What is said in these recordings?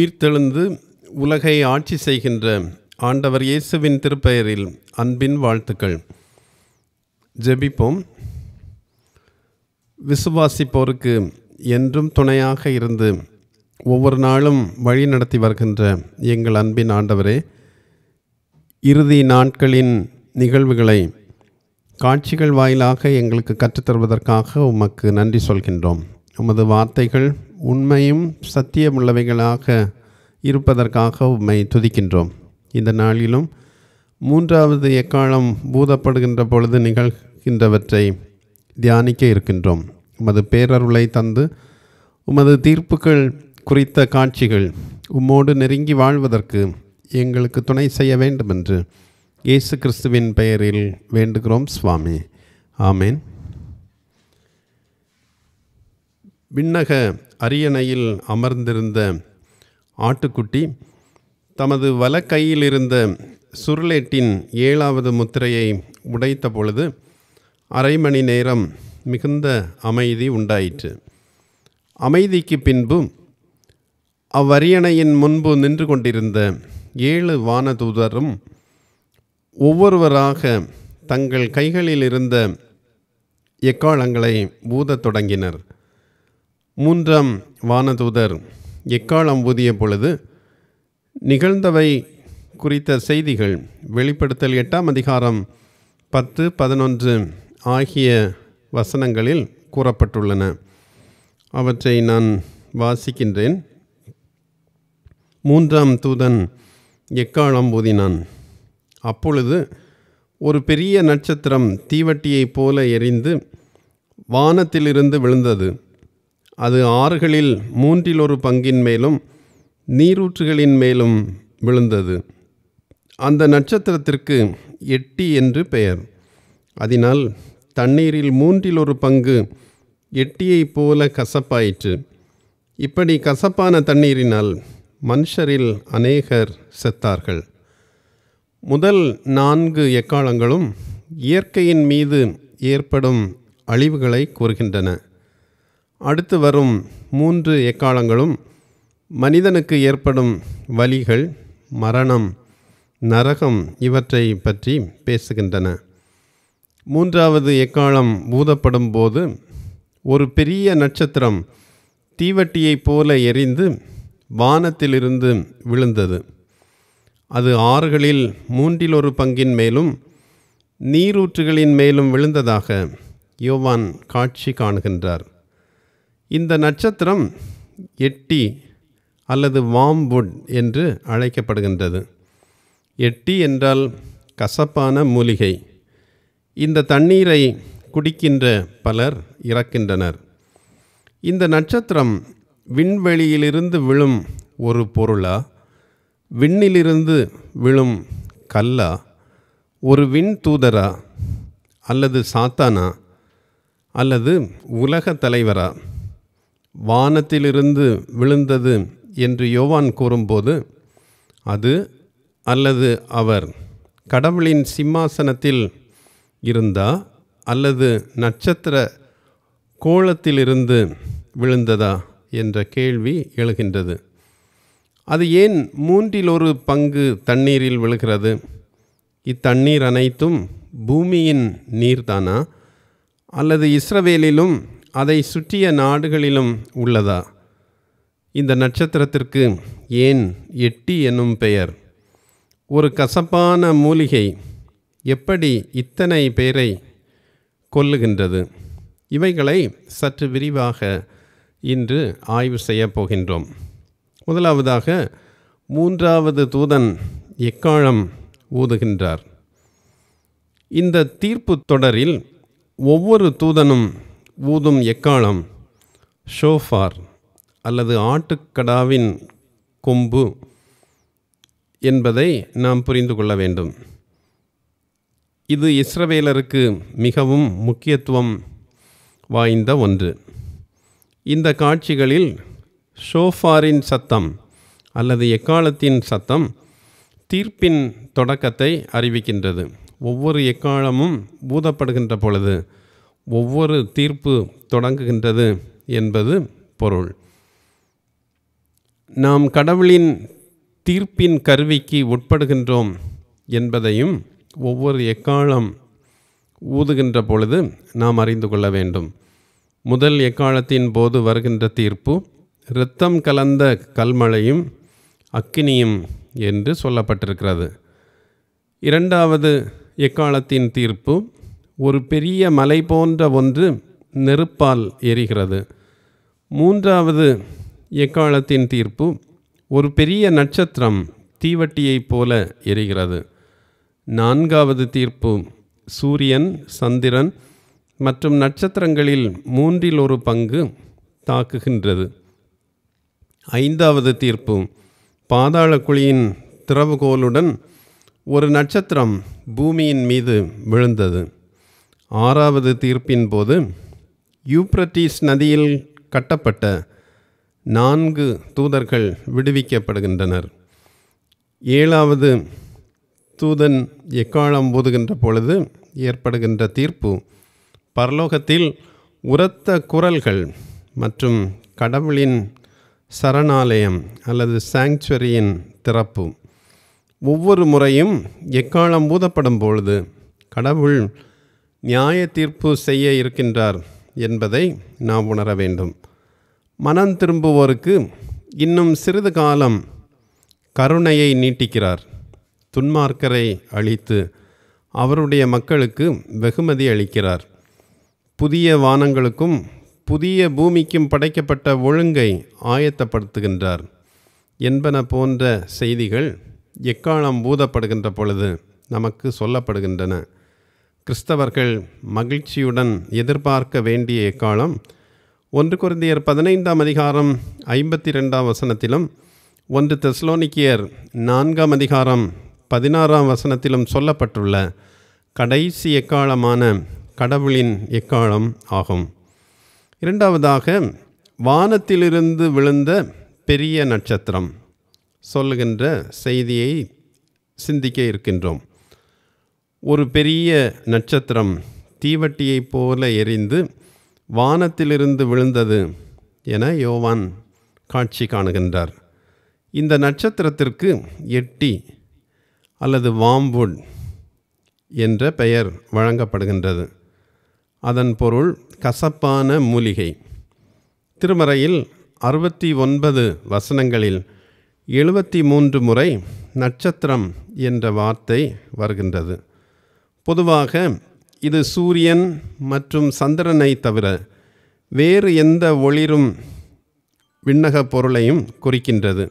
உயிர்த்தெழுந்து உலகை ஆட்சி செய்கின்ற ஆண்டவர் இயேசுவின் திருப்பெயரில் அன்பின் வாழ்த்துக்கள் ஜெபிப்போம் விசுவாசிப்போருக்கு என்றும் துணையாக இருந்து ஒவ்வொரு நாளும் வழி நடத்தி வருகின்ற எங்கள் அன்பின் ஆண்டவரே இறுதி நாட்களின் நிகழ்வுகளை காட்சிகள் வாயிலாக எங்களுக்கு கற்றுத்தருவதற்காக உமக்கு நன்றி சொல்கின்றோம் உமது வார்த்தைகள் உண்மையும் சத்தியமுள்ளவைகளாக இருப்பதற்காக உம்மை துதிக்கின்றோம் இந்த நாளிலும் மூன்றாவது எக்காலம் பூதப்படுகின்ற பொழுது நிகழ்கின்றவற்றை தியானிக்க இருக்கின்றோம் உமது பேரருளை தந்து உமது தீர்ப்புகள் குறித்த காட்சிகள் உம்மோடு நெருங்கி வாழ்வதற்கு எங்களுக்கு துணை செய்ய வேண்டும் என்று இயேசு கிறிஸ்துவின் பெயரில் வேண்டுகிறோம் சுவாமி ஆமேன் விண்ணக அரியணையில் அமர்ந்திருந்த ஆட்டுக்குட்டி தமது வலக்கையில் இருந்த சுருளேட்டின் ஏழாவது முத்திரையை உடைத்த பொழுது அரை மணி நேரம் மிகுந்த அமைதி உண்டாயிற்று அமைதிக்கு பின்பு அவ்வரியணையின் முன்பு நின்று கொண்டிருந்த ஏழு வானதூதரும் ஒவ்வொருவராக தங்கள் கைகளில் இருந்த எக்காலங்களை ஊதத் தொடங்கினர் மூன்றாம் வானதூதர் எக்காலம் ஊதிய பொழுது நிகழ்ந்தவை குறித்த செய்திகள் வெளிப்படுத்தல் எட்டாம் அதிகாரம் பத்து பதினொன்று ஆகிய வசனங்களில் கூறப்பட்டுள்ளன அவற்றை நான் வாசிக்கின்றேன் மூன்றாம் தூதன் எக்காலம் ஊதினான் அப்பொழுது ஒரு பெரிய நட்சத்திரம் தீவட்டியைப் போல எரிந்து வானத்திலிருந்து விழுந்தது அது ஆறுகளில் மூன்றில் ஒரு பங்கின் மேலும் நீரூற்றுகளின் மேலும் விழுந்தது அந்த நட்சத்திரத்திற்கு எட்டி என்று பெயர் அதனால் தண்ணீரில் மூன்றில் ஒரு பங்கு எட்டியைப் போல கசப்பாயிற்று இப்படி கசப்பான தண்ணீரினால் மனுஷரில் அநேகர் செத்தார்கள் முதல் நான்கு எக்காலங்களும் இயற்கையின் மீது ஏற்படும் அழிவுகளை கூறுகின்றன அடுத்து வரும் மூன்று எக்காலங்களும் மனிதனுக்கு ஏற்படும் வலிகள் மரணம் நரகம் இவற்றை பற்றி பேசுகின்றன மூன்றாவது எக்காலம் ஊதப்படும் போது ஒரு பெரிய நட்சத்திரம் தீவட்டியைப் போல எரிந்து வானத்திலிருந்து விழுந்தது அது ஆறுகளில் மூன்றில் ஒரு பங்கின் மேலும் நீரூற்றுகளின் மேலும் விழுந்ததாக யோவான் காட்சி காணுகின்றார் இந்த நட்சத்திரம் எட்டி அல்லது வாம்வுட் என்று அழைக்கப்படுகின்றது எட்டி என்றால் கசப்பான மூலிகை இந்த தண்ணீரை குடிக்கின்ற பலர் இறக்கின்றனர் இந்த நட்சத்திரம் விண்வெளியிலிருந்து விழும் ஒரு பொருளா விண்ணிலிருந்து விழும் கல்லா ஒரு விண் தூதரா அல்லது சாத்தானா அல்லது உலக தலைவரா வானத்திலிருந்து விழுந்தது என்று யோவான் கூறும்போது அது அல்லது அவர் கடவுளின் சிம்மாசனத்தில் இருந்தா அல்லது நட்சத்திர கோலத்திலிருந்து விழுந்ததா என்ற கேள்வி எழுகின்றது அது ஏன் மூன்றில் ஒரு பங்கு தண்ணீரில் விழுகிறது இத்தண்ணீர் அனைத்தும் பூமியின் நீர்தானா அல்லது இஸ்ரவேலிலும் அதை சுற்றிய நாடுகளிலும் உள்ளதா இந்த நட்சத்திரத்திற்கு ஏன் எட்டி என்னும் பெயர் ஒரு கசப்பான மூலிகை எப்படி இத்தனை பேரை கொல்லுகின்றது இவைகளை சற்று விரிவாக இன்று ஆய்வு செய்யப் போகின்றோம் முதலாவதாக மூன்றாவது தூதன் எக்காளம் ஊதுகின்றார் இந்த தீர்ப்பு தொடரில் ஒவ்வொரு தூதனும் ஊதும் எக்காளம் ஷோஃபார் அல்லது ஆட்டுக்கடாவின் கொம்பு என்பதை நாம் புரிந்து கொள்ள வேண்டும் இது இஸ்ரவேலருக்கு மிகவும் முக்கியத்துவம் வாய்ந்த ஒன்று இந்த காட்சிகளில் ஷோஃபாரின் சத்தம் அல்லது எக்காலத்தின் சத்தம் தீர்ப்பின் தொடக்கத்தை அறிவிக்கின்றது ஒவ்வொரு எக்காலமும் ஊதப்படுகின்ற பொழுது ஒவ்வொரு தீர்ப்பு தொடங்குகின்றது என்பது பொருள் நாம் கடவுளின் தீர்ப்பின் கருவிக்கு உட்படுகின்றோம் என்பதையும் ஒவ்வொரு எக்காலம் ஊதுகின்ற பொழுது நாம் அறிந்து கொள்ள வேண்டும் முதல் எக்காலத்தின் போது வருகின்ற தீர்ப்பு இரத்தம் கலந்த கல்மழையும் அக்கினியும் என்று சொல்லப்பட்டிருக்கிறது இரண்டாவது எக்காலத்தின் தீர்ப்பு ஒரு பெரிய மலை போன்ற ஒன்று நெருப்பால் எரிகிறது மூன்றாவது எக்காலத்தின் தீர்ப்பு ஒரு பெரிய நட்சத்திரம் தீவட்டியைப் போல எரிகிறது நான்காவது தீர்ப்பு சூரியன் சந்திரன் மற்றும் நட்சத்திரங்களில் மூன்றில் ஒரு பங்கு தாக்குகின்றது ஐந்தாவது தீர்ப்பு பாதாள குழியின் திறவுகோலுடன் ஒரு நட்சத்திரம் பூமியின் மீது விழுந்தது ஆறாவது தீர்ப்பின் போது யூப்ரட்டிஸ் நதியில் கட்டப்பட்ட நான்கு தூதர்கள் விடுவிக்கப்படுகின்றனர் ஏழாவது தூதன் எக்காலம் போதுகின்ற பொழுது ஏற்படுகின்ற தீர்ப்பு பரலோகத்தில் உரத்த குரல்கள் மற்றும் கடவுளின் சரணாலயம் அல்லது சாங்ச்சுவரியின் திறப்பு ஒவ்வொரு முறையும் எக்காலம் ஊதப்படும் பொழுது கடவுள் நியாய தீர்ப்பு செய்ய இருக்கின்றார் என்பதை நாம் உணர வேண்டும் மனம் திரும்புவோருக்கு இன்னும் சிறிது காலம் கருணையை நீட்டிக்கிறார் துன்மார்க்கரை அழித்து அவருடைய மக்களுக்கு வெகுமதி அளிக்கிறார் புதிய வானங்களுக்கும் புதிய பூமிக்கும் படைக்கப்பட்ட ஒழுங்கை ஆயத்தப்படுத்துகின்றார் என்பன போன்ற செய்திகள் எக்காலம் பூதப்படுகின்ற பொழுது நமக்கு சொல்லப்படுகின்றன கிறிஸ்தவர்கள் மகிழ்ச்சியுடன் எதிர்பார்க்க வேண்டிய காலம் ஒன்று குருந்தியர் பதினைந்தாம் அதிகாரம் ஐம்பத்தி ரெண்டாம் வசனத்திலும் ஒன்று தெஸ்லோனிக்கியர் நான்காம் அதிகாரம் பதினாறாம் வசனத்திலும் சொல்லப்பட்டுள்ள கடைசி எக்காலமான கடவுளின் எக்காலம் ஆகும் இரண்டாவதாக வானத்திலிருந்து விழுந்த பெரிய நட்சத்திரம் சொல்லுகின்ற செய்தியை சிந்திக்க இருக்கின்றோம் ஒரு பெரிய நட்சத்திரம் தீவட்டியைப் போல எரிந்து வானத்திலிருந்து விழுந்தது என யோவான் காட்சி காணுகின்றார் இந்த நட்சத்திரத்திற்கு எட்டி அல்லது வாம்புட் என்ற பெயர் வழங்கப்படுகின்றது அதன் பொருள் கசப்பான மூலிகை திருமறையில் அறுபத்தி ஒன்பது வசனங்களில் எழுபத்தி மூன்று முறை நட்சத்திரம் என்ற வார்த்தை வருகின்றது பொதுவாக இது சூரியன் மற்றும் சந்திரனை தவிர வேறு எந்த ஒளிரும் விண்ணக பொருளையும் குறிக்கின்றது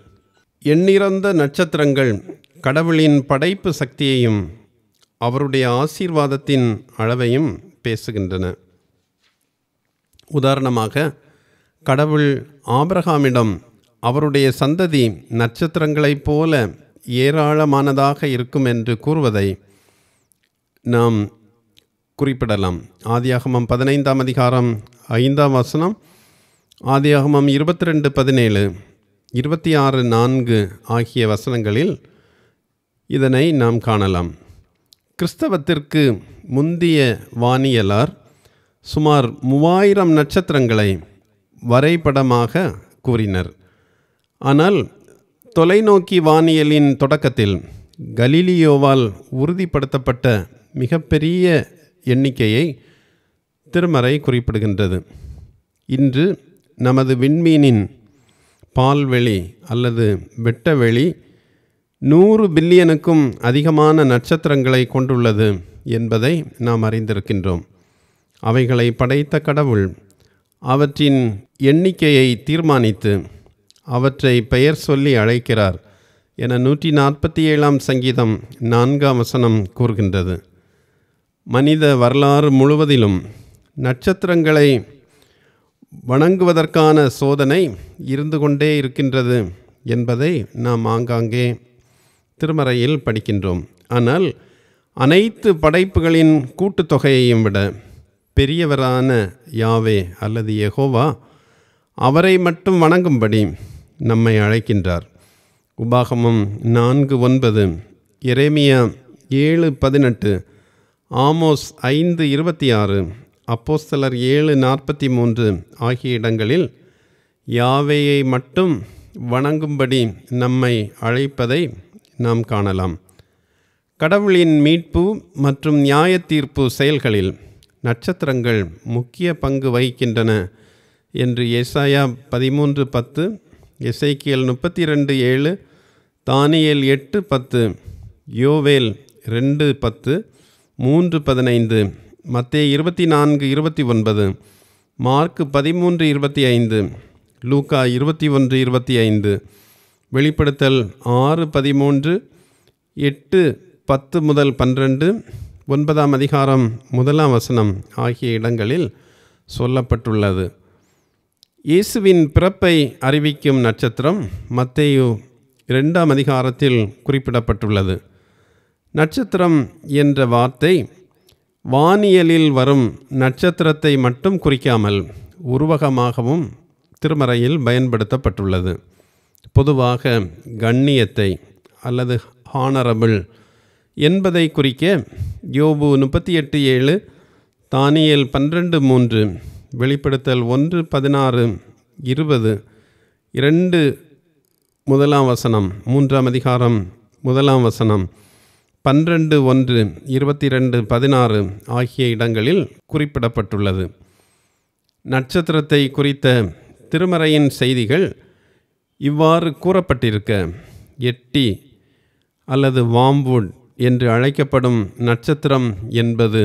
எண்ணிறந்த நட்சத்திரங்கள் கடவுளின் படைப்பு சக்தியையும் அவருடைய ஆசீர்வாதத்தின் அளவையும் பேசுகின்றன உதாரணமாக கடவுள் ஆபிரகாமிடம் அவருடைய சந்ததி நட்சத்திரங்களைப் போல ஏராளமானதாக இருக்கும் என்று கூறுவதை நாம் குறிப்பிடலாம் ஆதியாகமம் பதினைந்தாம் அதிகாரம் ஐந்தாம் வசனம் ஆதியாகமம் இருபத்தி ரெண்டு பதினேழு இருபத்தி ஆறு நான்கு ஆகிய வசனங்களில் இதனை நாம் காணலாம் கிறிஸ்தவத்திற்கு முந்திய வானியலார் சுமார் மூவாயிரம் நட்சத்திரங்களை வரைபடமாக கூறினர் ஆனால் தொலைநோக்கி வானியலின் தொடக்கத்தில் கலீலியோவால் உறுதிப்படுத்தப்பட்ட மிகப்பெரிய எண்ணிக்கையை திருமறை குறிப்பிடுகின்றது இன்று நமது விண்மீனின் பால்வெளி அல்லது வெட்டவெளி நூறு பில்லியனுக்கும் அதிகமான நட்சத்திரங்களை கொண்டுள்ளது என்பதை நாம் அறிந்திருக்கின்றோம் அவைகளை படைத்த கடவுள் அவற்றின் எண்ணிக்கையை தீர்மானித்து அவற்றை பெயர் சொல்லி அழைக்கிறார் என நூற்றி நாற்பத்தி ஏழாம் சங்கீதம் நான்காம் வசனம் கூறுகின்றது மனித வரலாறு முழுவதிலும் நட்சத்திரங்களை வணங்குவதற்கான சோதனை இருந்து கொண்டே இருக்கின்றது என்பதை நாம் ஆங்காங்கே திருமறையில் படிக்கின்றோம் ஆனால் அனைத்து படைப்புகளின் கூட்டுத்தொகையையும் விட பெரியவரான யாவே அல்லது எகோவா அவரை மட்டும் வணங்கும்படி நம்மை அழைக்கின்றார் உபாகமம் நான்கு ஒன்பது இரேமியா ஏழு பதினெட்டு ஆமோஸ் ஐந்து இருபத்தி ஆறு அப்போஸ்தலர் ஏழு நாற்பத்தி மூன்று ஆகிய இடங்களில் யாவையை மட்டும் வணங்கும்படி நம்மை அழைப்பதை நாம் காணலாம் கடவுளின் மீட்பு மற்றும் நியாய தீர்ப்பு செயல்களில் நட்சத்திரங்கள் முக்கிய பங்கு வகிக்கின்றன என்று எஸ்ஐயா பதிமூன்று பத்து எஸ்ஐக்கியல் முப்பத்தி ரெண்டு ஏழு தானியல் எட்டு பத்து யோவேல் ரெண்டு பத்து மூன்று பதினைந்து மத்திய இருபத்தி நான்கு இருபத்தி ஒன்பது மார்க் பதிமூன்று இருபத்தி ஐந்து லூக்கா இருபத்தி ஒன்று இருபத்தி ஐந்து வெளிப்படுத்தல் ஆறு பதிமூன்று எட்டு பத்து முதல் பன்னிரண்டு ஒன்பதாம் அதிகாரம் முதலாம் வசனம் ஆகிய இடங்களில் சொல்லப்பட்டுள்ளது இயேசுவின் பிறப்பை அறிவிக்கும் நட்சத்திரம் மத்தேயு இரண்டாம் அதிகாரத்தில் குறிப்பிடப்பட்டுள்ளது நட்சத்திரம் என்ற வார்த்தை வானியலில் வரும் நட்சத்திரத்தை மட்டும் குறிக்காமல் உருவகமாகவும் திருமறையில் பயன்படுத்தப்பட்டுள்ளது பொதுவாக கண்ணியத்தை அல்லது ஹானரபிள் என்பதை குறிக்க யோபு முப்பத்தி எட்டு ஏழு தானியல் பன்னிரெண்டு மூன்று வெளிப்படுத்தல் ஒன்று பதினாறு இருபது இரண்டு முதலாம் வசனம் மூன்றாம் அதிகாரம் முதலாம் வசனம் பன்னிரண்டு ஒன்று இருபத்தி ரெண்டு பதினாறு ஆகிய இடங்களில் குறிப்பிடப்பட்டுள்ளது நட்சத்திரத்தை குறித்த திருமறையின் செய்திகள் இவ்வாறு கூறப்பட்டிருக்க எட்டி அல்லது வாம்வுட் என்று அழைக்கப்படும் நட்சத்திரம் என்பது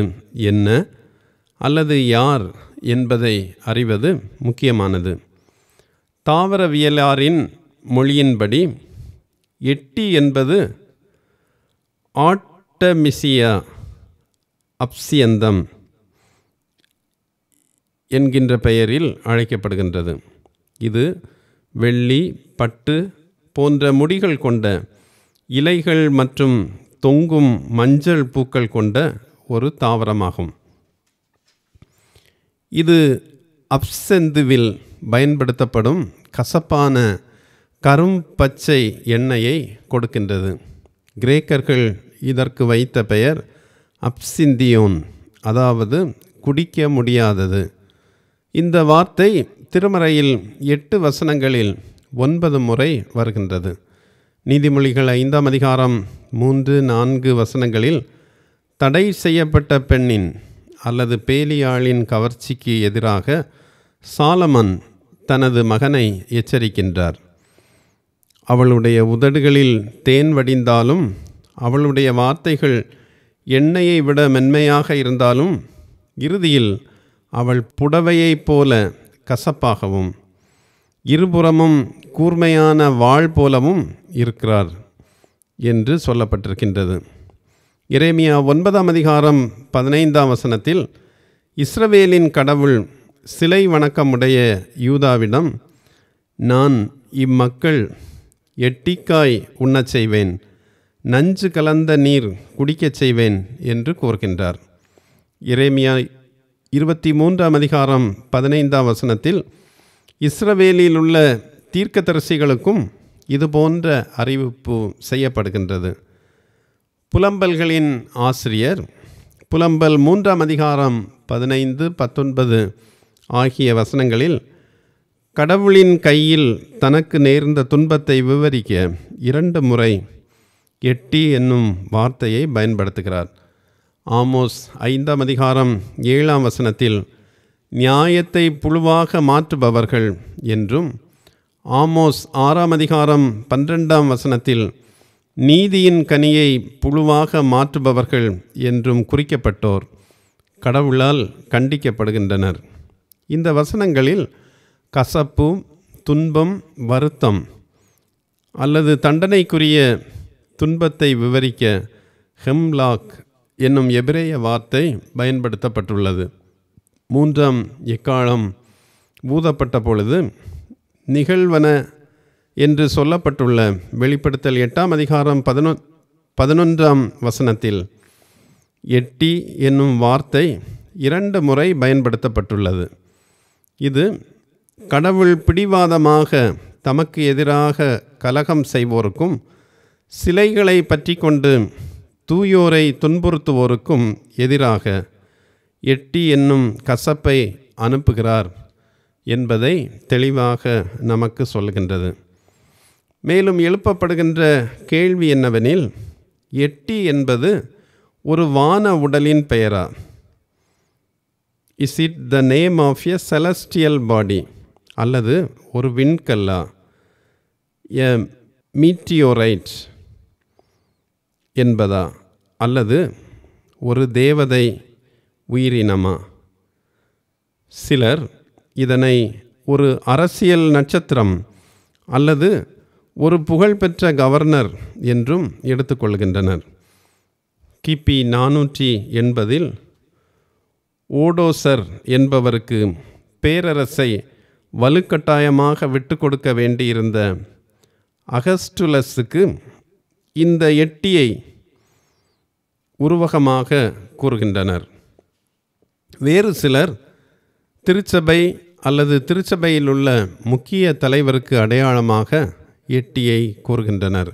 என்ன அல்லது யார் என்பதை அறிவது முக்கியமானது தாவரவியலாரின் மொழியின்படி எட்டி என்பது ஆட்டமிசியா அப்சியந்தம் என்கின்ற பெயரில் அழைக்கப்படுகின்றது இது வெள்ளி பட்டு போன்ற முடிகள் கொண்ட இலைகள் மற்றும் தொங்கும் மஞ்சள் பூக்கள் கொண்ட ஒரு தாவரமாகும் இது அப்செந்துவில் பயன்படுத்தப்படும் கசப்பான கரும்பச்சை எண்ணெயை கொடுக்கின்றது கிரேக்கர்கள் இதற்கு வைத்த பெயர் அப்சிந்தியோன் அதாவது குடிக்க முடியாதது இந்த வார்த்தை திருமறையில் எட்டு வசனங்களில் ஒன்பது முறை வருகின்றது நீதிமொழிகள் ஐந்தாம் அதிகாரம் மூன்று நான்கு வசனங்களில் தடை செய்யப்பட்ட பெண்ணின் அல்லது பேலியாளின் கவர்ச்சிக்கு எதிராக சாலமன் தனது மகனை எச்சரிக்கின்றார் அவளுடைய உதடுகளில் தேன் வடிந்தாலும் அவளுடைய வார்த்தைகள் எண்ணெயை விட மென்மையாக இருந்தாலும் இறுதியில் அவள் புடவையைப் போல கசப்பாகவும் இருபுறமும் கூர்மையான வாழ் போலவும் இருக்கிறார் என்று சொல்லப்பட்டிருக்கின்றது இறைமியா ஒன்பதாம் அதிகாரம் பதினைந்தாம் வசனத்தில் இஸ்ரவேலின் கடவுள் சிலை வணக்கமுடைய யூதாவிடம் நான் இம்மக்கள் எட்டிக்காய் உண்ணச் செய்வேன் நஞ்சு கலந்த நீர் குடிக்கச் செய்வேன் என்று கூறுகின்றார் இறைமியா இருபத்தி மூன்றாம் அதிகாரம் பதினைந்தாம் வசனத்தில் இஸ்ரவேலில் உள்ள தீர்க்கதரிசிகளுக்கும் இதுபோன்ற அறிவிப்பு செய்யப்படுகின்றது புலம்பல்களின் ஆசிரியர் புலம்பல் மூன்றாம் அதிகாரம் பதினைந்து பத்தொன்பது ஆகிய வசனங்களில் கடவுளின் கையில் தனக்கு நேர்ந்த துன்பத்தை விவரிக்க இரண்டு முறை எட்டி என்னும் வார்த்தையை பயன்படுத்துகிறார் ஆமோஸ் ஐந்தாம் அதிகாரம் ஏழாம் வசனத்தில் நியாயத்தை புழுவாக மாற்றுபவர்கள் என்றும் ஆமோஸ் ஆறாம் அதிகாரம் பன்னிரெண்டாம் வசனத்தில் நீதியின் கனியை புழுவாக மாற்றுபவர்கள் என்றும் குறிக்கப்பட்டோர் கடவுளால் கண்டிக்கப்படுகின்றனர் இந்த வசனங்களில் கசப்பு துன்பம் வருத்தம் அல்லது தண்டனைக்குரிய துன்பத்தை விவரிக்க ஹெம்லாக் என்னும் எபிரேய வார்த்தை பயன்படுத்தப்பட்டுள்ளது மூன்றாம் எக்காலம் ஊதப்பட்ட பொழுது நிகழ்வன என்று சொல்லப்பட்டுள்ள வெளிப்படுத்தல் எட்டாம் அதிகாரம் பதினொ பதினொன்றாம் வசனத்தில் எட்டி என்னும் வார்த்தை இரண்டு முறை பயன்படுத்தப்பட்டுள்ளது இது கடவுள் பிடிவாதமாக தமக்கு எதிராக கலகம் செய்வோருக்கும் சிலைகளை பற்றி கொண்டு தூயோரை துன்புறுத்துவோருக்கும் எதிராக எட்டி என்னும் கசப்பை அனுப்புகிறார் என்பதை தெளிவாக நமக்கு சொல்கின்றது மேலும் எழுப்பப்படுகின்ற கேள்வி என்னவெனில் எட்டி என்பது ஒரு வான உடலின் பெயரா is it the name of a celestial body அல்லது ஒரு விண்கல்லா எ மீட்டியோரைட் என்பதா அல்லது ஒரு தேவதை உயிரினமா சிலர் இதனை ஒரு அரசியல் நட்சத்திரம் அல்லது ஒரு புகழ்பெற்ற கவர்னர் என்றும் எடுத்துக்கொள்கின்றனர் கிபி நானூற்றி எண்பதில் ஓடோசர் என்பவருக்கு பேரரசை வலுக்கட்டாயமாக விட்டு கொடுக்க வேண்டியிருந்த அகஸ்டுலஸுக்கு இந்த எட்டியை உருவகமாக கூறுகின்றனர் வேறு சிலர் திருச்சபை அல்லது திருச்சபையில் உள்ள முக்கிய தலைவருக்கு அடையாளமாக எட்டியை கூறுகின்றனர்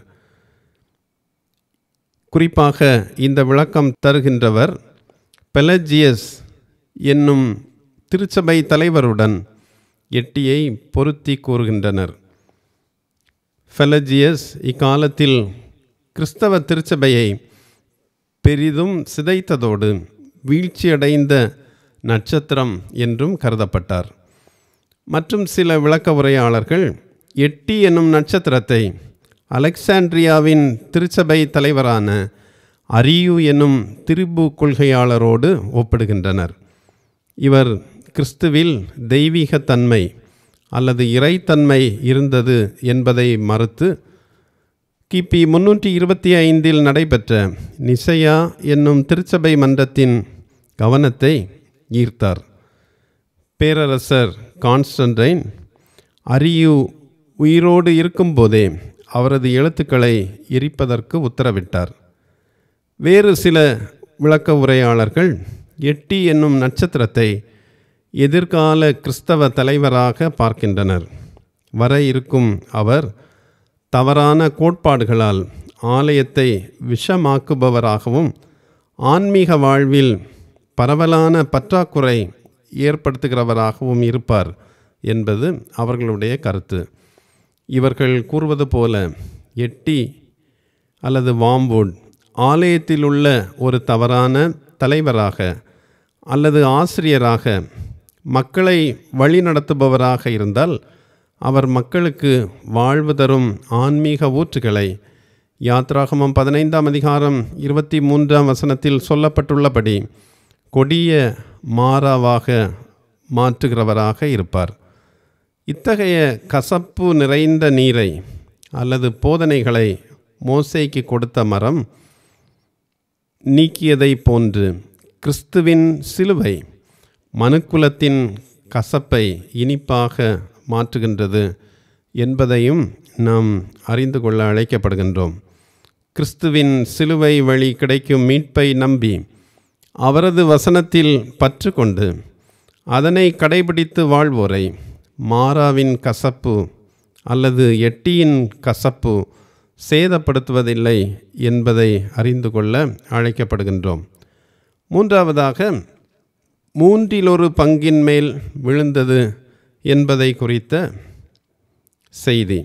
குறிப்பாக இந்த விளக்கம் தருகின்றவர் பெலஜியஸ் என்னும் திருச்சபை தலைவருடன் எட்டியை பொருத்தி கூறுகின்றனர் ஃபெலஜியஸ் இக்காலத்தில் கிறிஸ்தவ திருச்சபையை பெரிதும் சிதைத்ததோடு வீழ்ச்சியடைந்த நட்சத்திரம் என்றும் கருதப்பட்டார் மற்றும் சில விளக்க உரையாளர்கள் எட்டி என்னும் நட்சத்திரத்தை அலெக்சாண்ட்ரியாவின் திருச்சபை தலைவரான அரியு என்னும் திரிபு கொள்கையாளரோடு ஒப்பிடுகின்றனர் இவர் கிறிஸ்துவில் தெய்வீகத்தன்மை அல்லது இறைத்தன்மை இருந்தது என்பதை மறுத்து கிபி முன்னூற்றி இருபத்தி ஐந்தில் நடைபெற்ற நிசையா என்னும் திருச்சபை மன்றத்தின் கவனத்தை ஈர்த்தார் பேரரசர் கான்ஸ்டன்டைன் அரியு உயிரோடு இருக்கும்போதே அவரது எழுத்துக்களை எரிப்பதற்கு உத்தரவிட்டார் வேறு சில விளக்க உரையாளர்கள் எட்டி என்னும் நட்சத்திரத்தை எதிர்கால கிறிஸ்தவ தலைவராக பார்க்கின்றனர் வர இருக்கும் அவர் தவறான கோட்பாடுகளால் ஆலயத்தை விஷமாக்குபவராகவும் ஆன்மீக வாழ்வில் பரவலான பற்றாக்குறை ஏற்படுத்துகிறவராகவும் இருப்பார் என்பது அவர்களுடைய கருத்து இவர்கள் கூறுவது போல எட்டி அல்லது வாம்பூட் ஆலயத்தில் உள்ள ஒரு தவறான தலைவராக அல்லது ஆசிரியராக மக்களை வழி நடத்துபவராக இருந்தால் அவர் மக்களுக்கு வாழ்வு தரும் ஆன்மீக ஊற்றுகளை யாத்ராகமம் பதினைந்தாம் அதிகாரம் இருபத்தி மூன்றாம் வசனத்தில் சொல்லப்பட்டுள்ளபடி கொடிய மாறாவாக மாற்றுகிறவராக இருப்பார் இத்தகைய கசப்பு நிறைந்த நீரை அல்லது போதனைகளை மோசைக்கு கொடுத்த மரம் நீக்கியதை போன்று கிறிஸ்துவின் சிலுவை மனுக்குலத்தின் கசப்பை இனிப்பாக மாற்றுகின்றது என்பதையும் நாம் அறிந்து கொள்ள அழைக்கப்படுகின்றோம் கிறிஸ்துவின் சிலுவை வழி கிடைக்கும் மீட்பை நம்பி அவரது வசனத்தில் பற்று கொண்டு அதனை கடைபிடித்து வாழ்வோரை மாறாவின் கசப்பு அல்லது எட்டியின் கசப்பு சேதப்படுத்துவதில்லை என்பதை அறிந்து கொள்ள அழைக்கப்படுகின்றோம் மூன்றாவதாக மூன்றிலொரு பங்கின் மேல் விழுந்தது என்பதை குறித்த செய்தி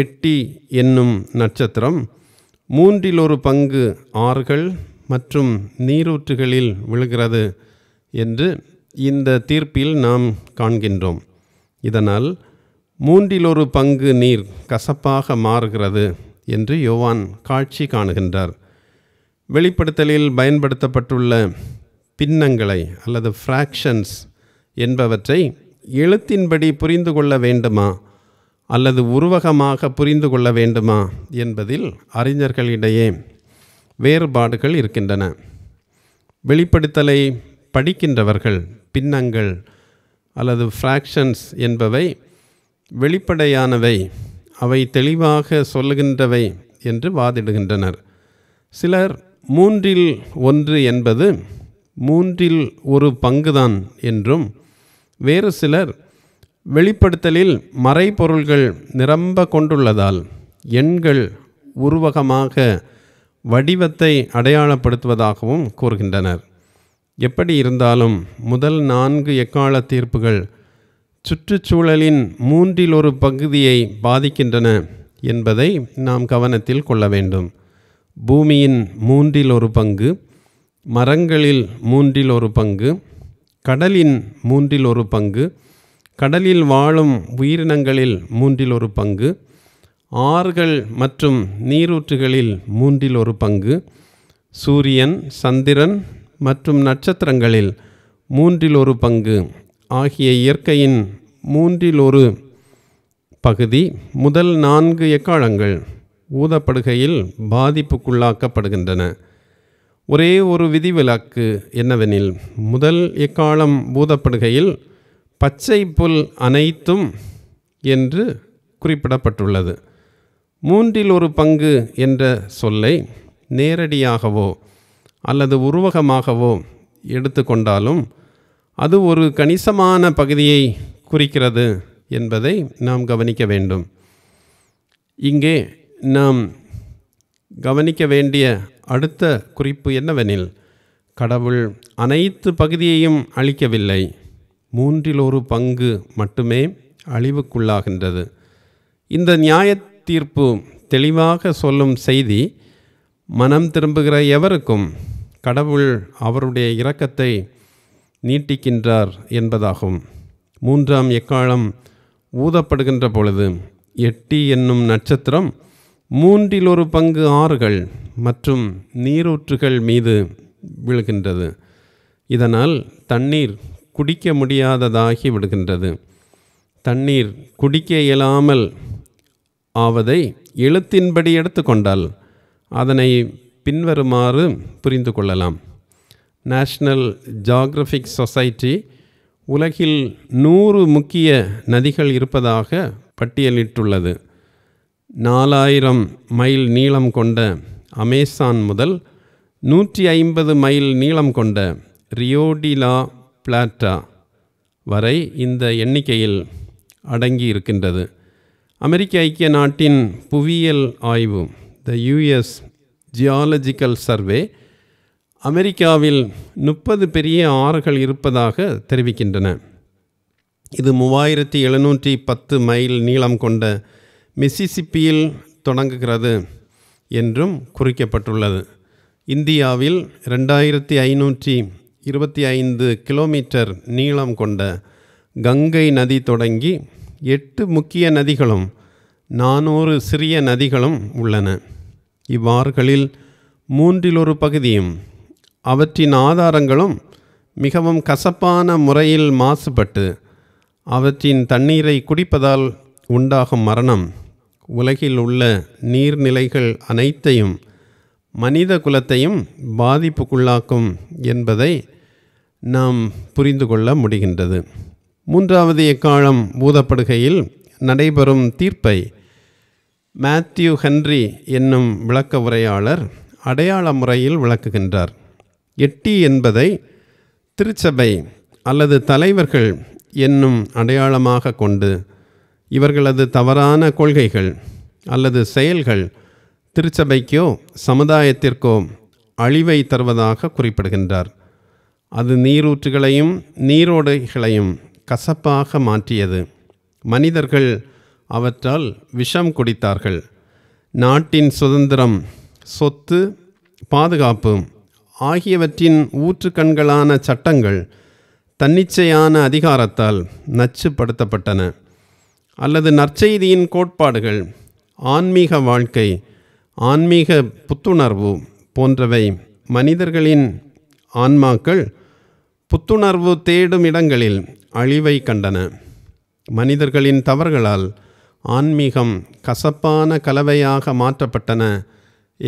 எட்டி என்னும் நட்சத்திரம் மூன்றிலொரு பங்கு ஆறுகள் மற்றும் நீரூற்றுகளில் விழுகிறது என்று இந்த தீர்ப்பில் நாம் காண்கின்றோம் இதனால் மூன்றிலொரு பங்கு நீர் கசப்பாக மாறுகிறது என்று யோவான் காட்சி காணுகின்றார் வெளிப்படுத்தலில் பயன்படுத்தப்பட்டுள்ள பின்னங்களை அல்லது ஃப்ராக்ஷன்ஸ் என்பவற்றை எழுத்தின்படி புரிந்து கொள்ள வேண்டுமா அல்லது உருவகமாக புரிந்து கொள்ள வேண்டுமா என்பதில் அறிஞர்களிடையே வேறுபாடுகள் இருக்கின்றன வெளிப்படுத்தலை படிக்கின்றவர்கள் பின்னங்கள் அல்லது ஃப்ராக்ஷன்ஸ் என்பவை வெளிப்படையானவை அவை தெளிவாக சொல்லுகின்றவை என்று வாதிடுகின்றனர் சிலர் மூன்றில் ஒன்று என்பது மூன்றில் ஒரு பங்குதான் என்றும் வேறு சிலர் வெளிப்படுத்தலில் மறைபொருள்கள் நிரம்ப கொண்டுள்ளதால் எண்கள் உருவகமாக வடிவத்தை அடையாளப்படுத்துவதாகவும் கூறுகின்றனர் எப்படி இருந்தாலும் முதல் நான்கு எக்கால தீர்ப்புகள் சுற்றுச்சூழலின் மூன்றில் ஒரு பகுதியை பாதிக்கின்றன என்பதை நாம் கவனத்தில் கொள்ள வேண்டும் பூமியின் மூன்றில் ஒரு பங்கு மரங்களில் மூன்றில் ஒரு பங்கு கடலின் மூன்றில் ஒரு பங்கு கடலில் வாழும் உயிரினங்களில் மூன்றில் ஒரு பங்கு ஆறுகள் மற்றும் நீரூற்றுகளில் மூன்றில் ஒரு பங்கு சூரியன் சந்திரன் மற்றும் நட்சத்திரங்களில் மூன்றில் ஒரு பங்கு ஆகிய இயற்கையின் மூன்றில் ஒரு பகுதி முதல் நான்கு எக்காலங்கள் ஊதப்படுகையில் பாதிப்புக்குள்ளாக்கப்படுகின்றன ஒரே ஒரு விதிவிலக்கு என்னவெனில் முதல் எக்காலம் பூதப்படுகையில் பச்சை புல் அனைத்தும் என்று குறிப்பிடப்பட்டுள்ளது மூன்றில் ஒரு பங்கு என்ற சொல்லை நேரடியாகவோ அல்லது உருவகமாகவோ எடுத்துக்கொண்டாலும் அது ஒரு கணிசமான பகுதியை குறிக்கிறது என்பதை நாம் கவனிக்க வேண்டும் இங்கே நாம் கவனிக்க வேண்டிய அடுத்த குறிப்பு என்னவெனில் கடவுள் அனைத்து பகுதியையும் அழிக்கவில்லை மூன்றில் ஒரு பங்கு மட்டுமே அழிவுக்குள்ளாகின்றது இந்த நியாய தீர்ப்பு தெளிவாக சொல்லும் செய்தி மனம் திரும்புகிற எவருக்கும் கடவுள் அவருடைய இரக்கத்தை நீட்டிக்கின்றார் என்பதாகும் மூன்றாம் எக்காலம் ஊதப்படுகின்ற பொழுது எட்டி என்னும் நட்சத்திரம் மூன்றில் ஒரு பங்கு ஆறுகள் மற்றும் நீரூற்றுகள் மீது விழுகின்றது இதனால் தண்ணீர் குடிக்க முடியாததாகி விடுகின்றது தண்ணீர் குடிக்க இயலாமல் ஆவதை எழுத்தின்படி எடுத்துக்கொண்டால் அதனை பின்வருமாறு புரிந்து கொள்ளலாம் நேஷ்னல் ஜாகிரபிக் சொசைட்டி உலகில் நூறு முக்கிய நதிகள் இருப்பதாக பட்டியலிட்டுள்ளது நாலாயிரம் மைல் நீளம் கொண்ட அமேசான் முதல் நூற்றி ஐம்பது மைல் நீளம் கொண்ட ரியோடிலா பிளாட்டா வரை இந்த எண்ணிக்கையில் அடங்கி இருக்கின்றது அமெரிக்க ஐக்கிய நாட்டின் புவியியல் ஆய்வு த யுஎஸ் ஜியாலஜிக்கல் சர்வே அமெரிக்காவில் முப்பது பெரிய ஆறுகள் இருப்பதாக தெரிவிக்கின்றன இது மூவாயிரத்தி எழுநூற்றி பத்து மைல் நீளம் கொண்ட மிசிசிப்பியில் தொடங்குகிறது என்றும் குறிக்கப்பட்டுள்ளது இந்தியாவில் ரெண்டாயிரத்தி ஐநூற்றி இருபத்தி ஐந்து கிலோமீட்டர் நீளம் கொண்ட கங்கை நதி தொடங்கி எட்டு முக்கிய நதிகளும் நானூறு சிறிய நதிகளும் உள்ளன இவ்வாறுகளில் மூன்றிலொரு பகுதியும் அவற்றின் ஆதாரங்களும் மிகவும் கசப்பான முறையில் மாசுபட்டு அவற்றின் தண்ணீரை குடிப்பதால் உண்டாகும் மரணம் உலகில் உள்ள நீர்நிலைகள் அனைத்தையும் மனித குலத்தையும் பாதிப்புக்குள்ளாக்கும் என்பதை நாம் புரிந்து கொள்ள முடிகின்றது மூன்றாவது எக்காலம் ஊதப்படுகையில் நடைபெறும் தீர்ப்பை மேத்யூ ஹென்றி என்னும் விளக்க உரையாளர் அடையாள முறையில் விளக்குகின்றார் எட்டி என்பதை திருச்சபை அல்லது தலைவர்கள் என்னும் அடையாளமாக கொண்டு இவர்களது தவறான கொள்கைகள் அல்லது செயல்கள் திருச்சபைக்கோ சமுதாயத்திற்கோ அழிவை தருவதாக குறிப்பிடுகின்றார் அது நீரூற்றுகளையும் நீரோடைகளையும் கசப்பாக மாற்றியது மனிதர்கள் அவற்றால் விஷம் குடித்தார்கள் நாட்டின் சுதந்திரம் சொத்து பாதுகாப்பு ஆகியவற்றின் ஊற்றுக்கண்களான சட்டங்கள் தன்னிச்சையான அதிகாரத்தால் நச்சுப்படுத்தப்பட்டன அல்லது நற்செய்தியின் கோட்பாடுகள் ஆன்மீக வாழ்க்கை ஆன்மீக புத்துணர்வு போன்றவை மனிதர்களின் ஆன்மாக்கள் புத்துணர்வு தேடும் இடங்களில் அழிவை கண்டன மனிதர்களின் தவறுகளால் ஆன்மீகம் கசப்பான கலவையாக மாற்றப்பட்டன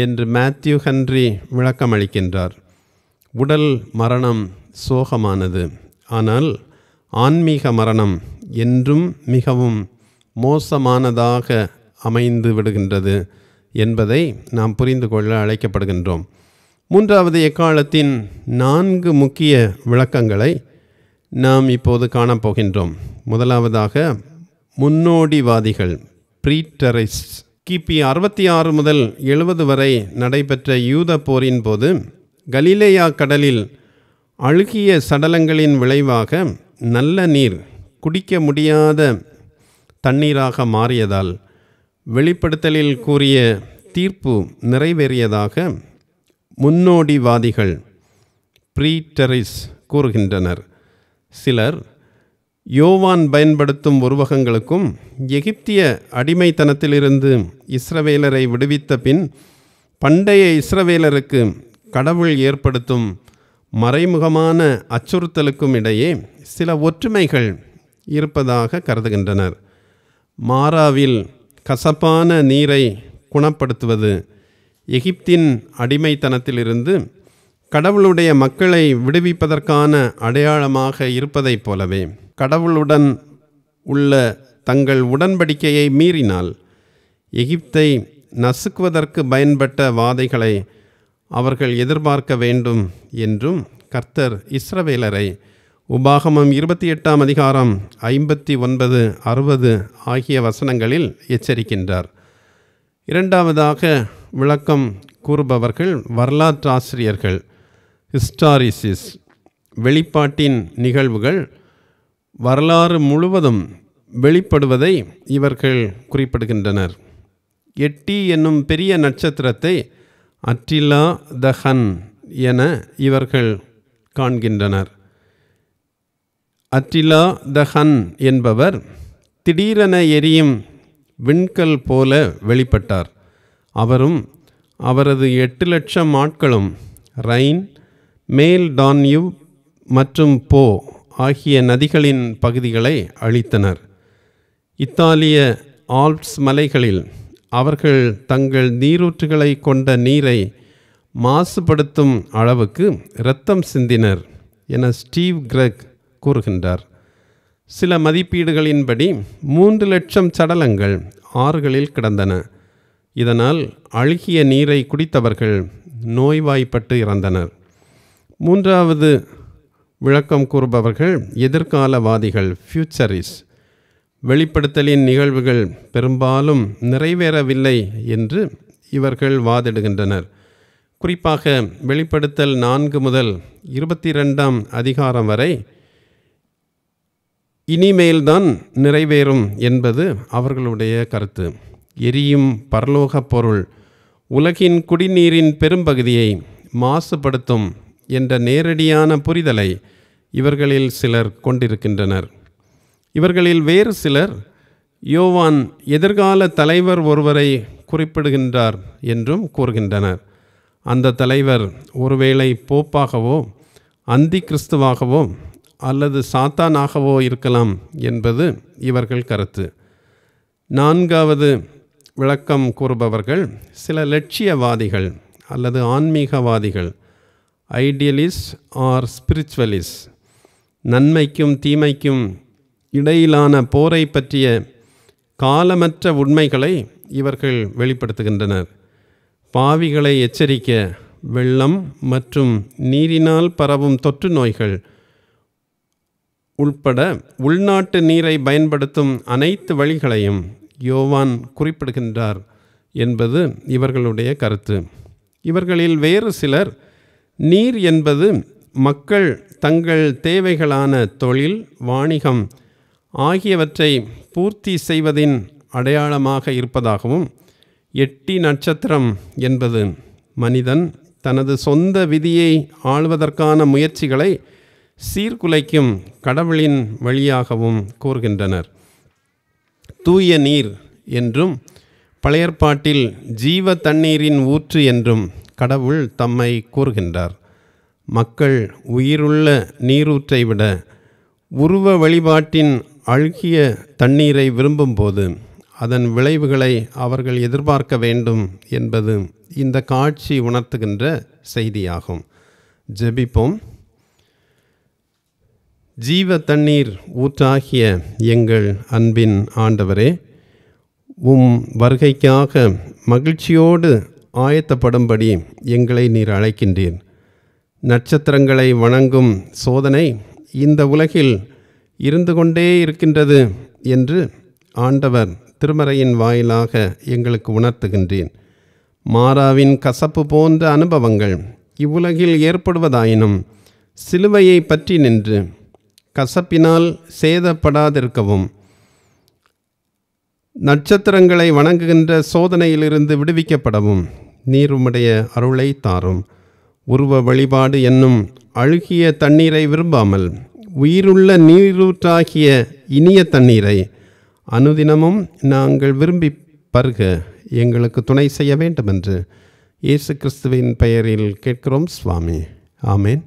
என்று மேத்யூ ஹென்றி விளக்கமளிக்கின்றார் உடல் மரணம் சோகமானது ஆனால் ஆன்மீக மரணம் என்றும் மிகவும் மோசமானதாக அமைந்து விடுகின்றது என்பதை நாம் புரிந்து கொள்ள அழைக்கப்படுகின்றோம் மூன்றாவது எக்காலத்தின் நான்கு முக்கிய விளக்கங்களை நாம் இப்போது காணப்போகின்றோம் முதலாவதாக முன்னோடிவாதிகள் ப்ரீட்டரைஸ் கிபி அறுபத்தி ஆறு முதல் எழுபது வரை நடைபெற்ற யூத போரின் போது கலிலேயா கடலில் அழுகிய சடலங்களின் விளைவாக நல்ல நீர் குடிக்க முடியாத தண்ணீராக மாறியதால் வெளிப்படுத்தலில் கூறிய தீர்ப்பு நிறைவேறியதாக முன்னோடிவாதிகள் ப்ரீடரிஸ் கூறுகின்றனர் சிலர் யோவான் பயன்படுத்தும் உருவகங்களுக்கும் எகிப்திய அடிமைத்தனத்திலிருந்து இஸ்ரவேலரை விடுவித்த பின் பண்டைய இஸ்ரவேலருக்கு கடவுள் ஏற்படுத்தும் மறைமுகமான அச்சுறுத்தலுக்கும் இடையே சில ஒற்றுமைகள் இருப்பதாக கருதுகின்றனர் மாறாவில் கசப்பான நீரை குணப்படுத்துவது எகிப்தின் அடிமைத்தனத்திலிருந்து கடவுளுடைய மக்களை விடுவிப்பதற்கான அடையாளமாக இருப்பதைப் போலவே கடவுளுடன் உள்ள தங்கள் உடன்படிக்கையை மீறினால் எகிப்தை நசுக்குவதற்கு பயன்பட்ட வாதைகளை அவர்கள் எதிர்பார்க்க வேண்டும் என்றும் கர்த்தர் இஸ்ரவேலரை உபாகமம் இருபத்தி எட்டாம் அதிகாரம் ஐம்பத்தி ஒன்பது அறுபது ஆகிய வசனங்களில் எச்சரிக்கின்றார் இரண்டாவதாக விளக்கம் கூறுபவர்கள் வரலாற்றாசிரியர்கள் ஹிஸ்டாரிசிஸ் வெளிப்பாட்டின் நிகழ்வுகள் வரலாறு முழுவதும் வெளிப்படுவதை இவர்கள் குறிப்பிடுகின்றனர் எட்டி என்னும் பெரிய நட்சத்திரத்தை அற்றிலா தஹன் என இவர்கள் காண்கின்றனர் அற்றிலா தஹன் என்பவர் திடீரென எரியும் விண்கல் போல வெளிப்பட்டார் அவரும் அவரது எட்டு லட்சம் ஆட்களும் ரைன் மேல் டான்யூ மற்றும் போ ஆகிய நதிகளின் பகுதிகளை அழித்தனர் இத்தாலிய ஆல்ப்ஸ் மலைகளில் அவர்கள் தங்கள் நீரூற்றுகளை கொண்ட நீரை மாசுபடுத்தும் அளவுக்கு இரத்தம் சிந்தினர் என ஸ்டீவ் கிரெக் கூறுகின்றார் சில மதிப்பீடுகளின்படி மூன்று லட்சம் சடலங்கள் ஆறுகளில் கிடந்தன இதனால் அழுகிய நீரை குடித்தவர்கள் நோய்வாய்ப்பட்டு இறந்தனர் மூன்றாவது விளக்கம் கூறுபவர்கள் எதிர்காலவாதிகள் ஃபியூச்சரிஸ் வெளிப்படுத்தலின் நிகழ்வுகள் பெரும்பாலும் நிறைவேறவில்லை என்று இவர்கள் வாதிடுகின்றனர் குறிப்பாக வெளிப்படுத்தல் நான்கு முதல் இருபத்தி ரெண்டாம் அதிகாரம் வரை இனிமேல்தான் நிறைவேறும் என்பது அவர்களுடைய கருத்து எரியும் பரலோக பொருள் உலகின் குடிநீரின் பெரும்பகுதியை மாசுபடுத்தும் என்ற நேரடியான புரிதலை இவர்களில் சிலர் கொண்டிருக்கின்றனர் இவர்களில் வேறு சிலர் யோவான் எதிர்கால தலைவர் ஒருவரை குறிப்பிடுகின்றார் என்றும் கூறுகின்றனர் அந்த தலைவர் ஒருவேளை போப்பாகவோ அந்தி கிறிஸ்துவாகவோ அல்லது சாத்தானாகவோ இருக்கலாம் என்பது இவர்கள் கருத்து நான்காவது விளக்கம் கூறுபவர்கள் சில லட்சியவாதிகள் அல்லது ஆன்மீகவாதிகள் ஐடியலிஸ் ஆர் ஸ்பிரிச்சுவலிஸ் நன்மைக்கும் தீமைக்கும் இடையிலான போரை பற்றிய காலமற்ற உண்மைகளை இவர்கள் வெளிப்படுத்துகின்றனர் பாவிகளை எச்சரிக்க வெள்ளம் மற்றும் நீரினால் பரவும் தொற்று நோய்கள் உள்பட உள்நாட்டு நீரை பயன்படுத்தும் அனைத்து வழிகளையும் யோவான் குறிப்பிடுகின்றார் என்பது இவர்களுடைய கருத்து இவர்களில் வேறு சிலர் நீர் என்பது மக்கள் தங்கள் தேவைகளான தொழில் வாணிகம் ஆகியவற்றை பூர்த்தி செய்வதின் அடையாளமாக இருப்பதாகவும் எட்டி நட்சத்திரம் என்பது மனிதன் தனது சொந்த விதியை ஆள்வதற்கான முயற்சிகளை சீர்குலைக்கும் கடவுளின் வழியாகவும் கூறுகின்றனர் தூய நீர் என்றும் பழையற்பாட்டில் ஜீவ தண்ணீரின் ஊற்று என்றும் கடவுள் தம்மை கூறுகின்றார் மக்கள் உயிருள்ள நீரூற்றை விட உருவ வழிபாட்டின் அழுகிய தண்ணீரை விரும்பும்போது அதன் விளைவுகளை அவர்கள் எதிர்பார்க்க வேண்டும் என்பது இந்த காட்சி உணர்த்துகின்ற செய்தியாகும் ஜெபிப்போம் ஜீவ தண்ணீர் ஊற்றாகிய எங்கள் அன்பின் ஆண்டவரே உம் வருகைக்காக மகிழ்ச்சியோடு ஆயத்தப்படும்படி எங்களை நீர் அழைக்கின்றீர் நட்சத்திரங்களை வணங்கும் சோதனை இந்த உலகில் இருந்து கொண்டே இருக்கின்றது என்று ஆண்டவர் திருமறையின் வாயிலாக எங்களுக்கு உணர்த்துகின்றேன் மாறாவின் கசப்பு போன்ற அனுபவங்கள் இவ்வுலகில் ஏற்படுவதாயினும் சிலுவையை பற்றி நின்று கசப்பினால் சேதப்படாதிருக்கவும் நட்சத்திரங்களை வணங்குகின்ற சோதனையிலிருந்து விடுவிக்கப்படவும் நீர் உம்முடைய அருளை தாரும் உருவ வழிபாடு என்னும் அழுகிய தண்ணீரை விரும்பாமல் உயிருள்ள நீரூற்றாகிய இனிய தண்ணீரை அனுதினமும் நாங்கள் விரும்பி பருக எங்களுக்கு துணை செய்ய வேண்டும் என்று இயேசு கிறிஸ்துவின் பெயரில் கேட்கிறோம் சுவாமி ஆமேன்